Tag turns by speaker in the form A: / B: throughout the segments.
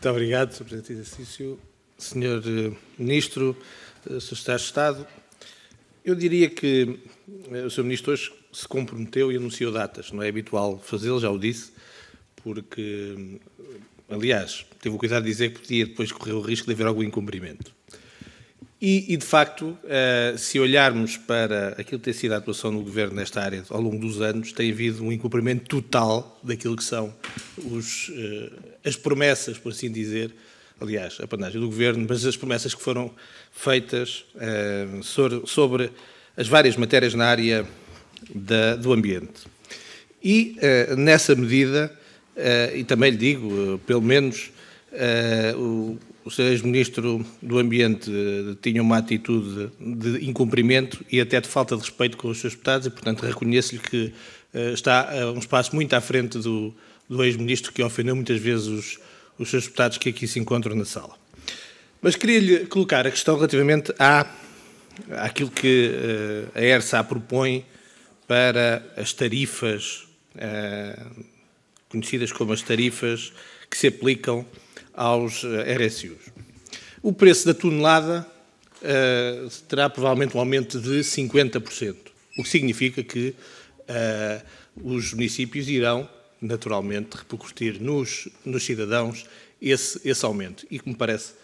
A: Muito obrigado, Sr. Presidente de Exercício. Eh, eh, Sr. Ministro, Secretário de Estado, eu diria que eh, o Sr. Ministro hoje se comprometeu e anunciou datas. Não é habitual fazê-lo, já o disse, porque, aliás, teve o cuidado de dizer que podia depois correr o risco de haver algum incumprimento. E, e, de facto, eh, se olharmos para aquilo que tem sido a atuação do Governo nesta área ao longo dos anos, tem havido um incumprimento total daquilo que são os, eh, as promessas, por assim dizer, aliás, a panagem do Governo, mas as promessas que foram feitas eh, sobre as várias matérias na área da, do ambiente. E, nessa medida, e também lhe digo, pelo menos, o o ex-ministro do Ambiente eh, tinha uma atitude de incumprimento e até de falta de respeito com os seus deputados e, portanto, reconheço-lhe que eh, está a eh, um espaço muito à frente do, do ex-ministro que ofendeu muitas vezes os, os seus deputados que aqui se encontram na sala. Mas queria-lhe colocar a questão relativamente à, àquilo que a ERSA propõe para as tarifas, conhecidas como as tarifas que se aplicam aos eh, RSUs. O preço da tonelada uh, terá provavelmente um aumento de 50%, o que significa que uh, os municípios irão naturalmente repercutir nos, nos cidadãos esse, esse aumento. E que me parece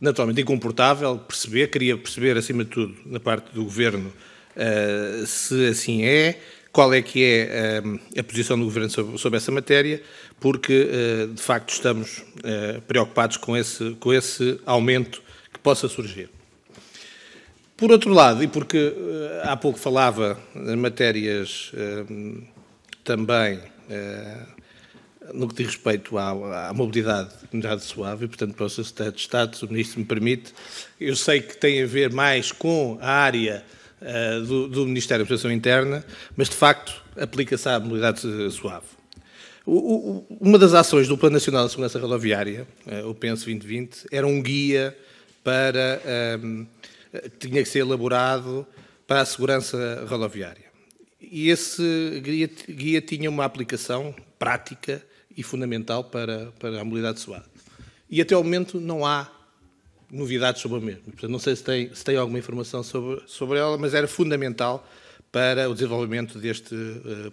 A: naturalmente incomportável perceber, queria perceber acima de tudo na parte do Governo uh, se assim é, qual é que é eh, a posição do Governo sobre, essa matéria, porque eh, de facto estamos eh, preocupados com esse, com esse aumento que possa surgir. Por outro lado, e porque há pouco falava em matérias também no que diz respeito à, à mobilidade de suave, e portanto para o Secretário de Estado, se o Ministro me permite, eu sei que tem a ver mais com a área uh, do, do, Ministério da Proteção Interna, mas de facto aplica-se à mobilidade eh, suave. uma das ações do Plano Nacional de Segurança Rodoviária, eh, o PENSO 2020, era um guia para, um, ehm, que tinha que ser elaborado para a segurança rodoviária. E esse guia, guia tinha uma aplicação prática e fundamental para, para a mobilidade suave. E até ao momento não há novidades sobre a mesma. Portanto, não sei se tem, se tem alguma informação sobre, sobre ela, mas era fundamental para o desenvolvimento deste uh,